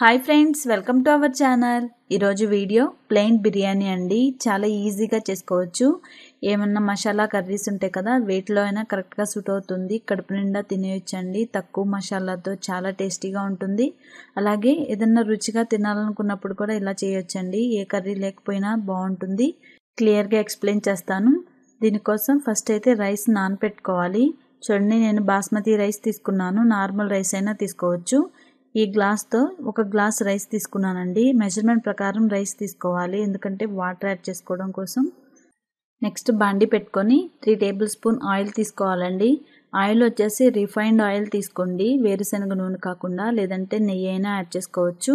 hi friends welcome to our channel ఈరోజు video plain biryani అండి చాలా ఈజీగా చేసుకోవచ్చు ఏమన్నా మసాలా కర్రీస్ ఉంటాయి కదా వేటిలో అయినా కరెక్ట్గా సూట్ అవుతుంది కడుపు నిండా అండి తక్కువ మసాలాతో చాలా టేస్టీగా ఉంటుంది అలాగే ఏదన్నా రుచిగా తినాలనుకున్నప్పుడు కూడా ఇలా చేయొచ్చండి ఏ కర్రీ లేకపోయినా బాగుంటుంది క్లియర్గా ఎక్స్ప్లెయిన్ చేస్తాను దీనికోసం ఫస్ట్ అయితే రైస్ నానపెట్టుకోవాలి చూడండి నేను బాస్మతి రైస్ తీసుకున్నాను నార్మల్ రైస్ అయినా తీసుకోవచ్చు ఈ గ్లాస్తో ఒక గ్లాస్ రైస్ తీసుకున్నానండి మెజర్మెంట్ ప్రకారం రైస్ తీసుకోవాలి ఎందుకంటే వాటర్ యాడ్ చేసుకోవడం కోసం నెక్స్ట్ బండి పెట్టుకొని త్రీ టేబుల్ స్పూన్ ఆయిల్ తీసుకోవాలండి ఆయిల్ వచ్చేసి రిఫైన్డ్ ఆయిల్ తీసుకోండి వేరుశనగ నూనె కాకుండా లేదంటే నెయ్యి అయినా యాడ్ చేసుకోవచ్చు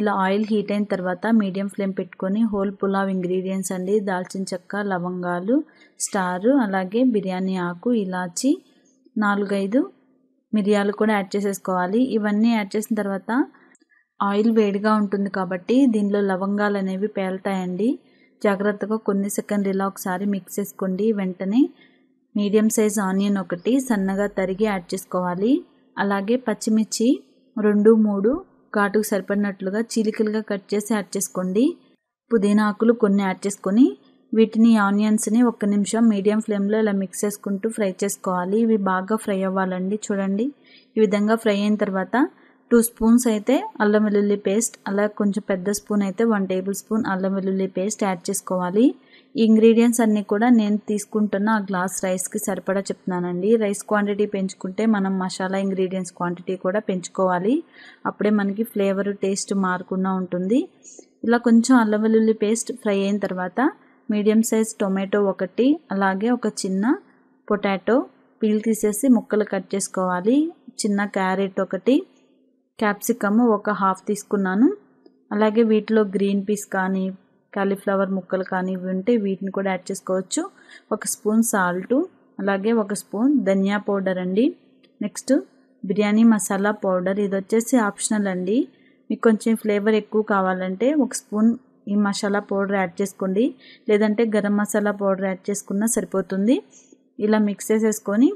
ఇలా ఆయిల్ హీట్ అయిన తర్వాత మీడియం ఫ్లేమ్ పెట్టుకొని హోల్ పులావ్ ఇంగ్రీడియంట్స్ అండి దాల్చిన చెక్క లవంగాలు స్టారు అలాగే బిర్యానీ ఆకు ఇలాచి నాలుగైదు మిరియాలు కూడా యాడ్ చేసేసుకోవాలి ఇవన్నీ యాడ్ చేసిన తర్వాత ఆయిల్ వేడిగా ఉంటుంది కాబట్టి దీనిలో లవంగాలు అనేవి పేలుతాయండి జాగ్రత్తగా కొన్ని సెకండ్ ఇలా ఒకసారి మిక్స్ చేసుకోండి వెంటనే మీడియం సైజ్ ఆనియన్ ఒకటి సన్నగా తరిగి యాడ్ చేసుకోవాలి అలాగే పచ్చిమిర్చి రెండు మూడు ఘాటుకు సరిపడినట్లుగా చీలికలుగా కట్ చేసి యాడ్ చేసుకోండి పుదీనా ఆకులు కొన్ని యాడ్ చేసుకొని వీటిని ఆనియన్స్ని ఒక్క నిమిషం మీడియం ఫ్లేమ్లో ఇలా మిక్స్ చేసుకుంటూ ఫ్రై చేసుకోవాలి ఇవి బాగా ఫ్రై అవ్వాలండి చూడండి ఈ విధంగా ఫ్రై అయిన తర్వాత టూ స్పూన్స్ అయితే అల్లం వెల్లుల్లి పేస్ట్ అలా కొంచెం పెద్ద స్పూన్ అయితే వన్ టేబుల్ స్పూన్ అల్లం వెల్లుల్లి పేస్ట్ యాడ్ చేసుకోవాలి ఈ ఇంగ్రీడియంట్స్ అన్నీ కూడా నేను తీసుకుంటున్న ఆ గ్లాస్ రైస్కి సరిపడా చెప్తున్నానండి రైస్ క్వాంటిటీ పెంచుకుంటే మనం మసాలా ఇంగ్రీడియంట్స్ క్వాంటిటీ కూడా పెంచుకోవాలి అప్పుడే మనకి ఫ్లేవర్ టేస్ట్ మారకుండా ఉంటుంది ఇలా కొంచెం అల్లం వెల్లుల్లి పేస్ట్ ఫ్రై అయిన తర్వాత మీడియం సైజ్ టొమాటో ఒకటి అలాగే ఒక చిన్న పొటాటో పీల్ తీసేసి ముక్కలు కట్ చేసుకోవాలి చిన్న క్యారెట్ ఒకటి క్యాప్సికమ్ ఒక హాఫ్ తీసుకున్నాను అలాగే వీటిలో గ్రీన్ పీస్ కానీ కాలీఫ్లవర్ ముక్కలు కానీ ఇవి ఉంటే వీటిని కూడా యాడ్ చేసుకోవచ్చు ఒక స్పూన్ సాల్టు అలాగే ఒక స్పూన్ ధనియా పౌడర్ అండి నెక్స్ట్ బిర్యానీ మసాలా పౌడర్ ఇది వచ్చేసి ఆప్షనల్ అండి మీకు కొంచెం ఫ్లేవర్ ఎక్కువ కావాలంటే ఒక స్పూన్ ఈ మసాలా పౌడర్ యాడ్ చేసుకోండి లేదంటే గరం మసాలా పౌడర్ యాడ్ చేసుకున్నా సరిపోతుంది ఇలా మిక్స్ చేసేసుకొని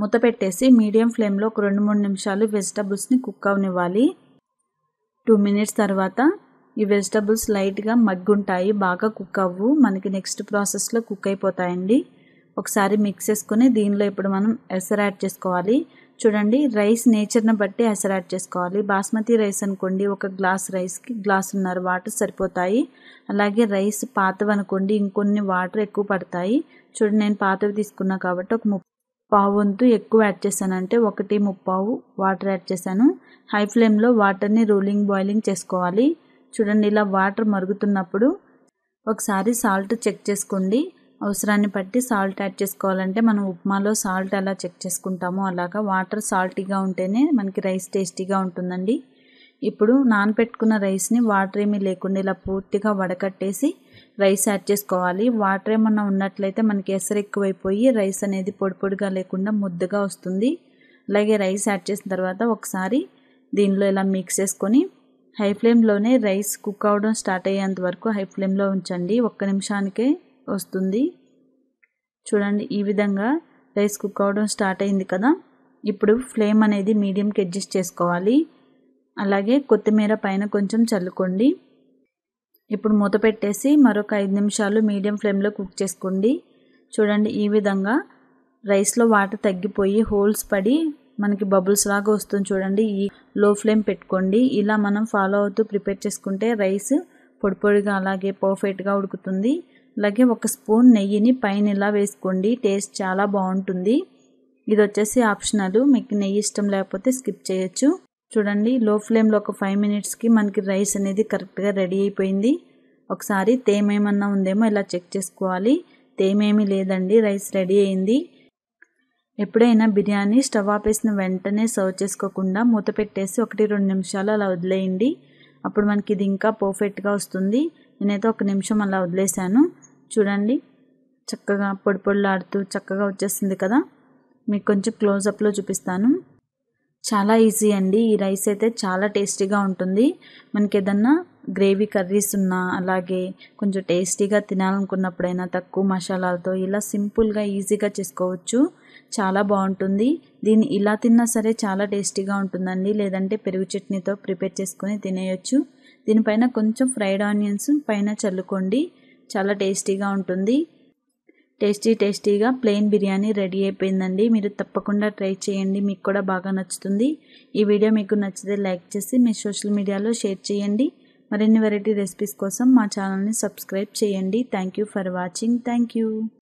మూత పెట్టేసి మీడియం ఫ్లేమ్లో ఒక రెండు మూడు నిమిషాలు వెజిటబుల్స్ని కుక్ అవనివ్వాలి టూ మినిట్స్ తర్వాత ఈ వెజిటబుల్స్ లైట్గా మగ్గుంటాయి బాగా కుక్ అవ్వు మనకి నెక్స్ట్ ప్రాసెస్లో కుక్ అయిపోతాయండి ఒకసారి మిక్స్ చేసుకుని దీనిలో ఇప్పుడు మనం ఎసర్ యాడ్ చేసుకోవాలి చూడండి రైస్ నేచర్ని బట్టి అసలు యాడ్ చేసుకోవాలి బాస్మతి రైస్ అనుకోండి ఒక గ్లాస్ రైస్కి గ్లాసున్నర వాటర్ సరిపోతాయి అలాగే రైస్ పాతవి అనుకోండి ఇంకొన్ని వాటర్ ఎక్కువ పడతాయి చూడండి నేను పాతవి తీసుకున్నా కాబట్టి ఒక ముప్పావంతు వంతు ఎక్కువ యాడ్ చేశానంటే ఒకటి ముప్పావు వాటర్ యాడ్ చేశాను హై ఫ్లేమ్లో వాటర్ని రోలింగ్ బాయిలింగ్ చేసుకోవాలి చూడండి ఇలా వాటర్ మరుగుతున్నప్పుడు ఒకసారి సాల్ట్ చెక్ చేసుకోండి అవసరాన్ని బట్టి సాల్ట్ యాడ్ చేసుకోవాలంటే మనం ఉప్మాలో సాల్ట్ ఎలా చెక్ చేసుకుంటామో అలాగా వాటర్ సాల్టీగా ఉంటేనే మనకి రైస్ టేస్టీగా ఉంటుందండి ఇప్పుడు నానపెట్టుకున్న రైస్ని వాటర్ ఏమీ లేకుండా ఇలా పూర్తిగా వడకట్టేసి రైస్ యాడ్ చేసుకోవాలి వాటర్ ఏమన్నా ఉన్నట్లయితే మనకి ఎసరు ఎక్కువైపోయి రైస్ అనేది పొడి పొడిగా లేకుండా ముద్దగా వస్తుంది అలాగే రైస్ యాడ్ చేసిన తర్వాత ఒకసారి దీనిలో ఇలా మిక్స్ చేసుకొని హై ఫ్లేమ్లోనే రైస్ కుక్ అవ్వడం స్టార్ట్ అయ్యేంత వరకు హై ఫ్లేమ్లో ఉంచండి ఒక్క నిమిషానికే వస్తుంది చూడండి ఈ విధంగా రైస్ కుక్ అవడం స్టార్ట్ అయింది కదా ఇప్పుడు ఫ్లేమ్ అనేది మీడియంకి అడ్జస్ట్ చేసుకోవాలి అలాగే కొత్తిమీర పైన కొంచెం చల్లుకోండి ఇప్పుడు మూత పెట్టేసి మరొక ఐదు నిమిషాలు మీడియం ఫ్లేమ్లో కుక్ చేసుకోండి చూడండి ఈ విధంగా రైస్లో వాటర్ తగ్గిపోయి హోల్స్ పడి మనకి బబుల్స్ లాగా వస్తుంది చూడండి ఈ లో ఫ్లేమ్ పెట్టుకోండి ఇలా మనం ఫాలో అవుతూ ప్రిపేర్ చేసుకుంటే రైస్ పొడి పొడిగా అలాగే పర్ఫెక్ట్గా ఉడుకుతుంది అలాగే ఒక స్పూన్ నెయ్యిని పైన ఇలా వేసుకోండి టేస్ట్ చాలా బాగుంటుంది ఇది వచ్చేసి ఆప్షనల్ మీకు నెయ్యి ఇష్టం లేకపోతే స్కిప్ చేయొచ్చు చూడండి లో ఫ్లేమ్లో ఒక ఫైవ్ మినిట్స్కి మనకి రైస్ అనేది కరెక్ట్గా రెడీ అయిపోయింది ఒకసారి తేమేమన్నా ఉందేమో ఇలా చెక్ చేసుకోవాలి తేమేమీ లేదండి రైస్ రెడీ అయింది ఎప్పుడైనా బిర్యానీ స్టవ్ ఆపేసిన వెంటనే సర్వ్ చేసుకోకుండా మూత పెట్టేసి ఒకటి రెండు నిమిషాలు అలా వదిలేయండి అప్పుడు మనకి ఇది ఇంకా పర్ఫెక్ట్గా వస్తుంది నేనైతే ఒక నిమిషం అలా వదిలేసాను చూడండి చక్కగా పొడి పొడిలాడుతూ చక్కగా వచ్చేస్తుంది కదా మీకు కొంచెం క్లోజప్లో చూపిస్తాను చాలా ఈజీ అండి ఈ రైస్ అయితే చాలా టేస్టీగా ఉంటుంది మనకి ఏదన్నా గ్రేవీ కర్రీస్ ఉన్నా అలాగే కొంచెం టేస్టీగా తినాలనుకున్నప్పుడైనా తక్కువ మసాలాలతో ఇలా సింపుల్గా ఈజీగా చేసుకోవచ్చు చాలా బాగుంటుంది దీన్ని ఇలా తిన్నా సరే చాలా టేస్టీగా ఉంటుందండి లేదంటే పెరుగు చట్నీతో ప్రిపేర్ చేసుకొని తినేయచ్చు దీనిపైన కొంచెం ఫ్రైడ్ ఆనియన్స్ పైన చల్లుకోండి చాలా టేస్టీగా ఉంటుంది టేస్టీ టేస్టీగా ప్లెయిన్ బిర్యానీ రెడీ అయిపోయిందండి మీరు తప్పకుండా ట్రై చేయండి మీకు కూడా బాగా నచ్చుతుంది ఈ వీడియో మీకు నచ్చితే లైక్ చేసి మీ సోషల్ మీడియాలో షేర్ చేయండి మరిన్ని వెరైటీ రెసిపీస్ కోసం మా ఛానల్ని సబ్స్క్రైబ్ చేయండి థ్యాంక్ ఫర్ వాచింగ్ థ్యాంక్